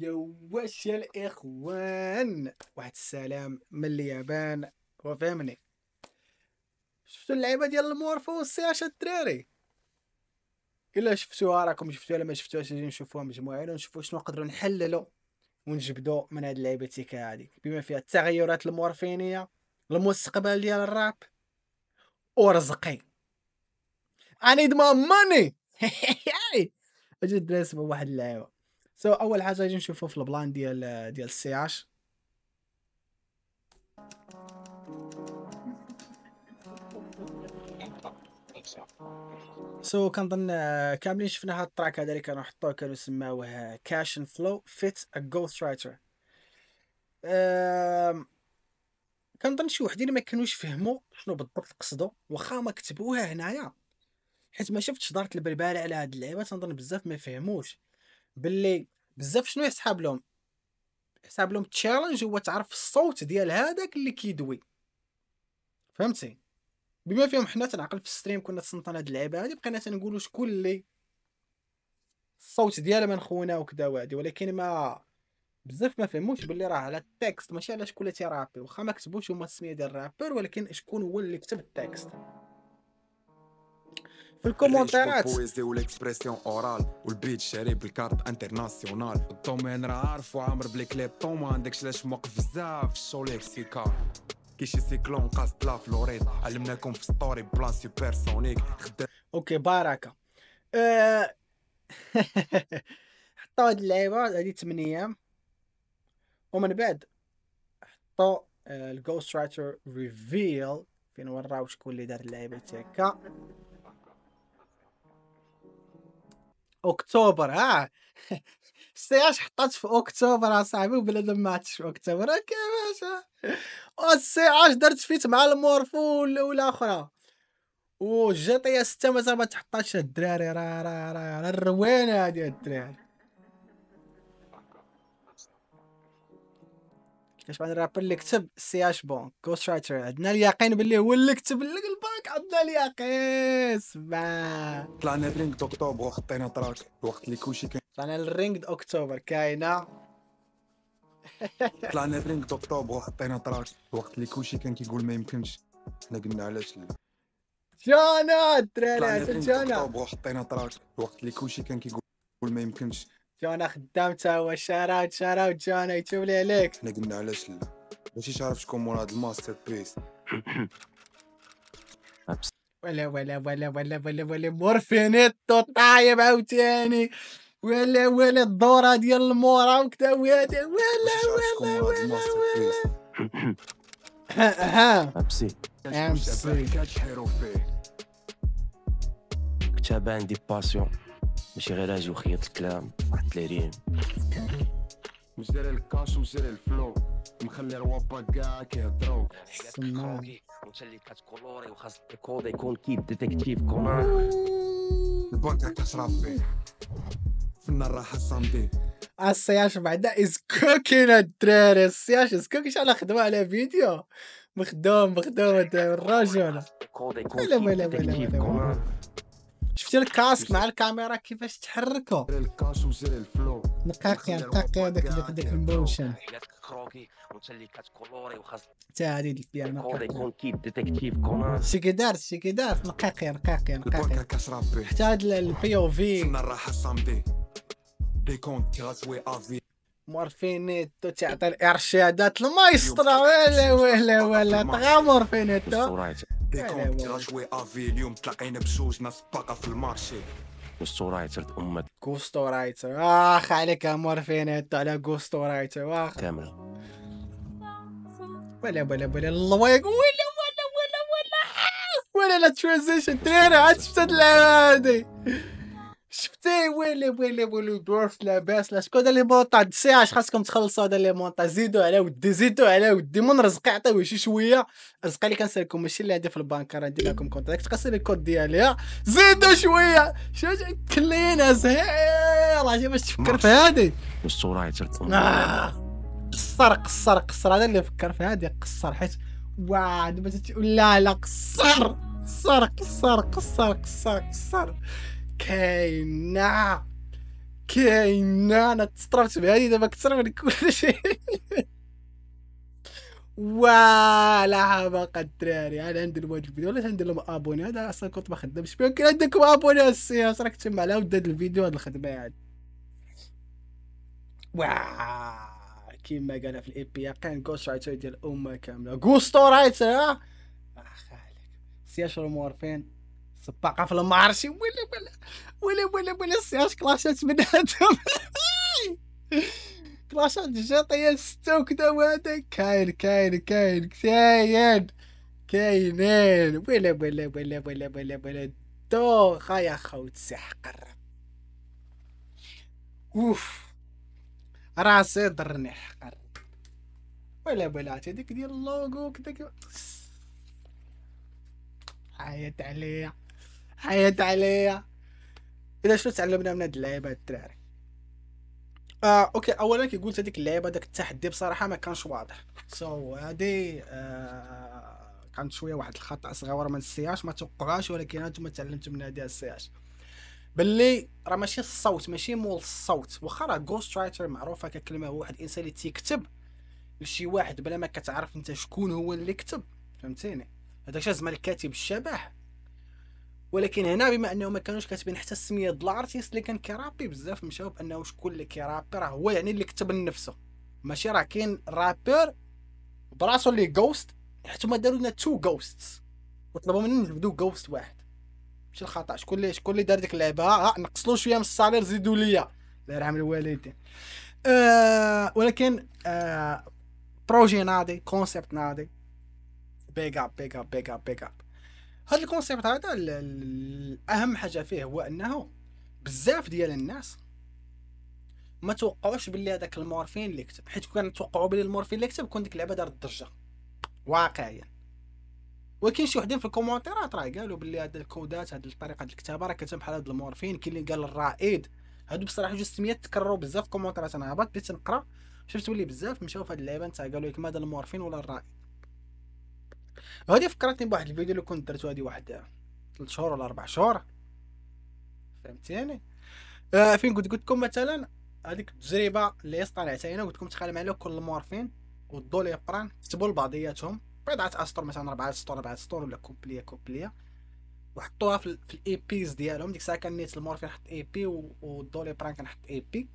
يا واش يا الاخوان واحد السلام من اليابان وفهمني شفتوا اللعيبه ديال المورفو والسياشه الدراري الا شفتوها راكم شفتوها الا ما شفتوهاش نجي نشوفوها مجموعين ونشوفوا شنو نقدروا نحللوا ونجبدوا من هاد تيكا هادي بما فيها التغيرات المورفينيه المستقبل ديال الراب ورزقي اني دما ماني اجي الدراري بواحد اللعيبه سو اول حاجه نجي نشوفو في البلان ديال ديال السي اش سو so, كنظن آه، كاملين شفنا هاد التراك هذا اللي كانوا حطوه كانوا سماوه كاش اند فلو فيت ا جوست رايتر كنظن شي وحدين ما كانوش فهموا شنو بالضبط قصدو واخا ما كتبوها هنايا حيت ما شفتش دارت البربالة على هاد اللعيبه تنظن بزاف ما فهموش باللي بزاف شنو يحسحاب لهم يحسحاب لهم تشالنج هو تعرف الصوت ديال هذاك اللي كيدوي فهمتي بما فيهم حنا تنعقل في الستريم كنا تسنطنا هاد اللعيبه هادي بقينا تنقولوا شكون اللي الصوت ديالها خونا وكذا وهادي ولكن ما بزاف ما فهموش باللي راه على التكست ماشي على شكون اللي تيرابي واخا ما كتبوش هما السميه ديال الرابر ولكن شكون هو اللي كتب التكست في الكومنتات البويزي والاكسبرسيون اورال والبيت شاري بالكارت انترناسيونال الدومين راه عارفو عامر بليك لي ما عندكش علاش موقف بزاف الشغل اكسيكا كي شي سيكلون قاص لا فلوريد علمناكم في ستوري بلان سوبر سونيك اوكي بركه أه، حطوا هاد اللعيبه هادي 8 ايام ومن بعد حطوا الجوست رايتر ريفيل فين وراو شكون اللي دار اللعيبه هكا اكتوبر اه سياش حطات في اكتوبر اصاحبي وبنادم ما عادش في اكتوبر كيفاش اش درت فيت مع المورفو ولا اخرى والجاطيه سته مازال ما تحطاش الدراري راه راه راه الروينه هادي الدراري بعد الرابر اللي كتب سي اش بون جوست رايتر عندنا اليقين باللي هو اللي كتب لك الباك عندنا اليقين سبا طلعنا الرينغ اكتوبر وحطينا تراك الوقت اللي كلشي كان طلعنا الرينغ اكتوبر كاينه طلعنا الرينغ اكتوبر وحطينا تراك الوقت اللي كلشي كان كيقول ما يمكنش حنا قلنا علاش لا جانا الدراري جانا وحطينا تراك الوقت اللي كلشي كان كيقول ما يمكنش جونا خدامته هو شارع شاراوت جونا يتوب لي عليك احنا قلنا علاش لا ماشي عارف شكون مور هاد الماستر بيس ولا ولا ولا ولا ولا ولا مورفينيتو طايب عاوتاني ولا ولا الدورة ديال المورا وكذا وهذا ولا ولا ولا ولا ها امسي امسي ولا ولا كتاب عندي باسيون ماشي غير راجل وخيط الكلام وحط لي ريم مجري الكاش ومجري الفلو مخلي روابا كاع كيهضرو وانت اللي كتكولوري وخاص الكود يكون كيب ديتكتيف كونان البنك كتشرب فيه فينا الراحه صامدي السياش بعدا از كوكين الدراري السياش از كوكين شحال خدموا على فيديو مخدوم مخدوم الراجل الرجل لا لا لا لا شفتي الكاسك مع الكاميرا كيفاش تحركوا نقاقي نقاقي هذاك داك المبوشان كروكي وانت اللي كتكولوري وخاص حتى هذه البيانو يكون ديتكتيف شي كي دارت شي كي دارت نقاقي نقاقي نقاقي حتى البي او في الراحه صامدي دي كونت كراسوي افي مورفينيتو تعطي الارشادات المايسترا ولا ولا ولا تغا بيكم تغشوي افي اليوم تلاقينا بجوج ناس باقا في المارشي جوستو رايتر امة جوستو رايتر اخ عليك يا مورفين انت على جوستو رايتر واخ كاملة ولا ولا ولا الله ولا ولا ولا ولا ولا لا ترانزيشن تاني عاد شفت هادي شفتي ويلي ويلي ويلي دورف لاباس لا شكون هذا لي مونطاج ساعه اش خاصكم تخلصوا هذا لي مونطاج زيدوا على ودي زيدوا على ودي من رزقي عطيوه شي شويه الرزق اللي كنسالكم ماشي اللي عندي في البنك راه ندير لكم كونتراكت قاسي الكود ديالها زيدوا شويه شو كلينا زهير عرفتي باش تفكر في هادي الصوره قصر قصر قصر هذا اللي فكر في هادي قصر حيت واعد لا لا قصر قصر قصر قصر قصر قصر كاينه كاينه انا تستربت بهذه دابا اكثر من كل شيء لا حماقة الدراري انا عندي واحد الفيديو ولا عندي لهم ابوني هذا اصلا كنت ما خدامش بهم كاين عندكم ابوني السياس راك تسمع على ود الفيديو هاد الخدمه هاد وا كيما قال في الايبيا كان غوست رايتر ديال امه كامله غوست رايتر اخ عليك سياش المورفين سباقه في المارشي ولا ولي ولي ولي السياج كلاشات هاتهم كلاشات الجاطية ستة وكذا وهذا كاين كاين كاين كاين كاينين ولا ولا ولا ولا ويلي ويلي دوخة يا خوت سي حقر اوف راسي ضرني حقر ولا ولا هذيك ديال اللوغو كدا عيط عليا عيط عليا اذا شنو تعلمنا من هاد اللعيبه هاد الدراري آه اوكي اولا كي قلت هذيك اللعيبه داك التحدي بصراحه ما كانش واضح سو so, هادي آه كانت شويه واحد الخطا صغيور ما نسيهاش ما توقعاش ولكن انتم تعلمتوا من هادي السياش باللي راه ماشي الصوت ماشي مول الصوت واخا راه جوست رايتر معروفه ككلمه هو واحد الانسان اللي تيكتب لشي واحد بلا ما كتعرف انت شكون هو اللي كتب فهمتيني هذاك الشيء زعما الكاتب الشبح ولكن هنا بما انه ما كانوش كاتبين حتى السميه ديال الارتيست اللي كان كيرابي بزاف مشاو بانه شكون اللي كيرابي راه هو يعني اللي كتب لنفسه ماشي راه كاين رابر براسو اللي جوست حيت هما داروا لنا تو جوستس وطلبوا مننا نجبدو جوست واحد ماشي الخطا شكون اللي شكون اللي دار ديك اللعبه ها آه، آه، نقصلو شويه من الصالير زيدوا ليا الله يرحم الوالدين آه ولكن آه بروجي ناضي كونسيبت ناضي بيك اب بيك اب بيك اب بيك اب هذا الكونسيبت هذا اهم حاجه فيه هو انه بزاف ديال الناس ما توقعوش باللي هذاك المورفين اللي كتب حيت كان توقعوا باللي المورفين اللي كتب كون ديك اللعبه دارت الضجه واقعيا ولكن شي وحدين في الكومونتيرات راه قالوا باللي هاد الكودات هاد الطريقه ديال الكتابه راه كتم بحال هاد المورفين كاين اللي قال الرائد هادو بصراحه جوج سميات تكرروا بزاف في الكومونتيرات انا هبط بديت نقرا شفت بلي بزاف مشاو في هاد اللعبه نتاع قالوا لك ماذا المورفين ولا الرائد هادي فكرتني بواحد الفيديو اللي كنت درتو هادي واحد ثلاث شهور ولا اربع شهور فهمتيني آه فين قلت قلت لكم مثلا هذيك التجربه اللي اصطنعتها انا قلت لكم تخيل معايا كل مورفين والدوليبران كتبوا لبعضياتهم بضعه اسطر مثلا اربعه اسطر اربعه اسطر ولا كوبليه كوبليه وحطوها في, في الاي بيز ديالهم ديك الساعه كان نيت المورفين حط اي بي والدوليبران حط اي بي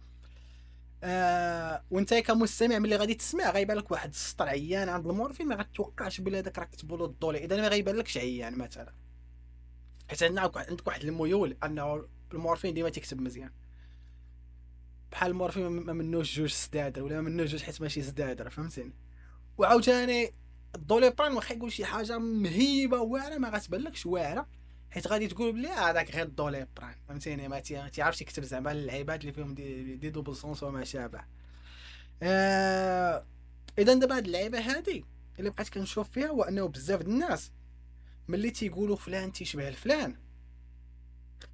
آه، وانت كمستمع ملي غادي تسمع غيبان لك واحد السطر عيان عند المورفين ما غتوقعش بلي هذاك راه كتبوا له الضولي اذا ما غيبان لكش عيان مثلا حيت عندك واحد الميول انه المورفين ديما تكتب مزيان بحال المورفين ما منوش جوج سدادر ولا ما منوش جوج حيت ماشي سدادر فهمتيني وعاوتاني الدوليبران واخا يقول شي حاجه مهيبه واعره ما غتبانلكش واعره حيت غادي تقول بلي آه، هذاك غير الدولي بران فهمتيني ما تيعرفش يكتب زعما اللعيبات اللي فيهم دي, دي دوبل سونس وما شابه آه اذا دابا هاد اللعيبه هادي اللي بقيت كنشوف فيها هو انه بزاف د الناس ملي تيقولوا فلان تيشبه لفلان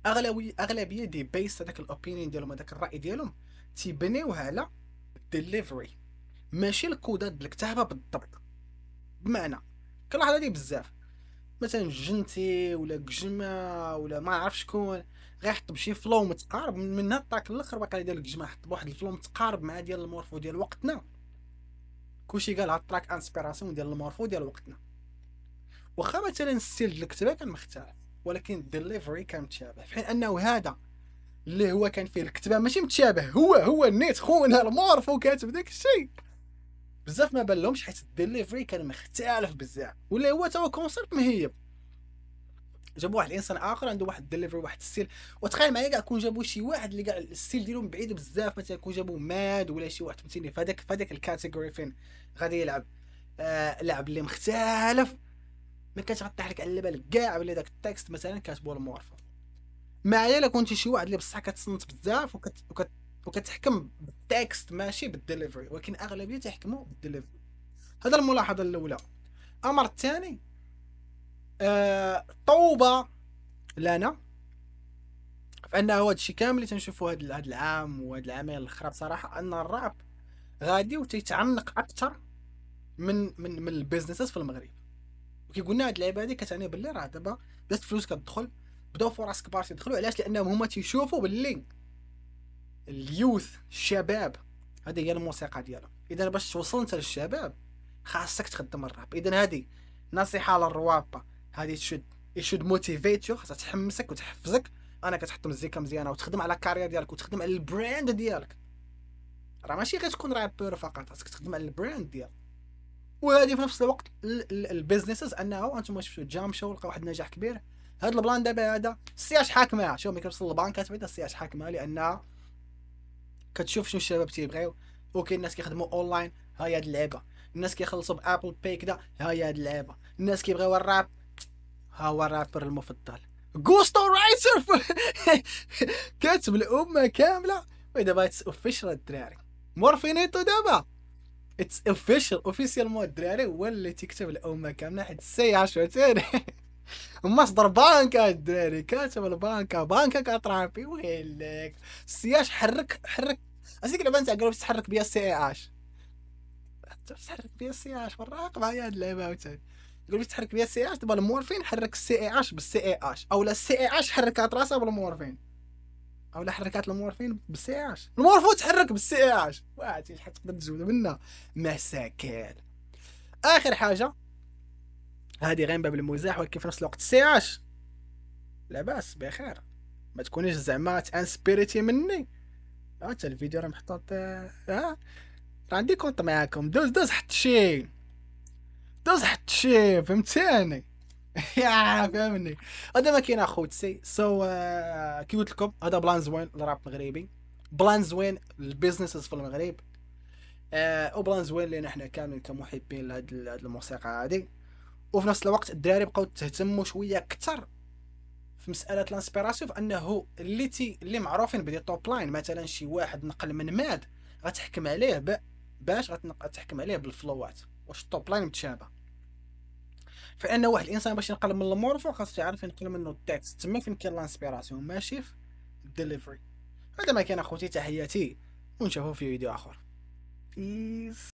اغلبيه اغلبيه دي بيس هذاك الاوبينيون ديالهم هذاك الراي ديالهم تيبنيوها على ديليفري ماشي الكودات الكتابه بالضبط بمعنى كنلاحظ هادي بزاف مثلا جنتي ولا كجمة ولا ما عرف شكون حط بشي فلو متقارب من هاد الطاك الاخر باقي ديال الكجمة حط بواحد الفلو متقارب مع ديال المورفو ديال وقتنا كلشي قال هاد التراك انسبيراسيون ديال المورفو ديال وقتنا واخا مثلا ستيل ديال الكتابه كان مختلف ولكن الدليفري كان متشابه في حين انه هذا اللي هو كان فيه الكتابه ماشي متشابه هو هو النيت خونا المورفو كاتب داك الشيء بزاف ما بالهمش حيت الدليفري كان مختلف بزاف ولا هو تا هو كونسيبت مهيب جابوا واحد الانسان اخر عنده واحد الدليفري واحد السيل وتخيل معايا كاع كون جابوا شي واحد اللي كاع السيل ديالهم بعيد بزاف مثلا كون جابوا ماد ولا شي واحد فهمتيني فهداك فهداك الكاتيجوري فين غادي يلعب آه لعب اللي مختلف ما كانش غطيح لك على بالك كاع ولا داك التكست مثلا كاتبوا المورفو معايا الا كنتي شي واحد اللي بصح كتصنت بزاف وكت, وكت وكتحكم بالتكست ماشي بالدليفري ولكن اغلبيه تحكموا بالدليفري هذا الملاحظه الاولى الامر الثاني آه طوبه لنا فانه هو هادشي كامل اللي تنشوفو هاد العام وهاد العامين الاخر بصراحه ان الرعب غادي وتيتعنق اكثر من من من البيزنسز في المغرب وكيقولنا هاد اللعيبه هادي كتعني باللي راه دابا بدات الفلوس كتدخل بداو فرص كبار تيدخلوا علاش لانهم هما تيشوفوا باللي اليوث الشباب هذه هي الموسيقى ديالهم اذا باش توصل انت للشباب خاصك تخدم الراب اذا هذه نصيحه للروابه هذه تشد يشد يو خاصها تحمسك وتحفزك انا كتحط مزيكا مزيانه وتخدم على الكارير ديالك وتخدم على البراند ديالك راه ماشي غير تكون رابر فقط خاصك تخدم على البراند ديالك وهذه في نفس الوقت البيزنسز انه انتم شفتوا شو لقى واحد النجاح كبير هذا البلان دابا هذا السياج حاكمه شوف ميكروسوفت كتوصل للبنك كتبدا السياج حاكمه لانها كتشوف شنو الشباب تيبغيو اوكي الناس كيخدموا اونلاين ها هي هاد اللعبه الناس كيخلصوا بابل باي كدا ها هي هاد اللعبه الناس كيبغيو الراب ها هو الرابر المفضل غوستو رايسر كاتب الامه كامله ودابا اتس اوفيشال الدراري مورفينيتو دابا اتس اوفيشال اوفيسيال مو الدراري هو اللي تيكتب الامه كامله حيت السي عشرتين مصدر بانكا الدراري كاتب البانكا بانكا كاترابي في ويلك السياج حرك حرك هذيك اللعبه نتاع قالوا تحرك بيا السي اي اش تحرك بيا السي اش فراق معايا هاد اللعبه عاوتاني قالوا تحرك بيا السي اش دابا المورفين حرك السي اي اش بالسي اي اش اولا السي اي اش حركات راسها بالمورفين اولا حركات المورفين بالسي اي اش المورفو تحرك بالسي اي اش واعتي شحال تقدر تزود منها مساكين اخر حاجه هذه باب المزاح ولكن في نفس الوقت سي اش لاباس بخير ما تكونيش زعما تانسبيريتي مني حتى الفيديو راه محطوط ها آه، آه. راه عندي كونت معاكم دوز دوز حط شي دوز حط شي فهمتيني يا فهمني هذا ما كاين اخوتي سو آه، كي قلت لكم هذا بلان زوين للراب المغربي بلان زوين للبيزنسز في المغرب آه وبلان زوين لينا حنا كاملين كمحبين لهاد الموسيقى هادي وفي نفس الوقت الدراري بقاو تهتموا شويه اكثر في مساله الانسبيراسيون انه اللي تي اللي معروفين بدي توب لاين مثلا شي واحد نقل من ماد غتحكم عليه ب... باش غتحكم عليه بالفلوات واش التوب لاين متشابه فان واحد الانسان باش ينقل من المورفو خاصو يعرف ينقل منه التكست تما فين كاين لانسبيراسيون ماشي في الدليفري هذا ما كان اخوتي تحياتي ونشوفو في فيديو اخر بيس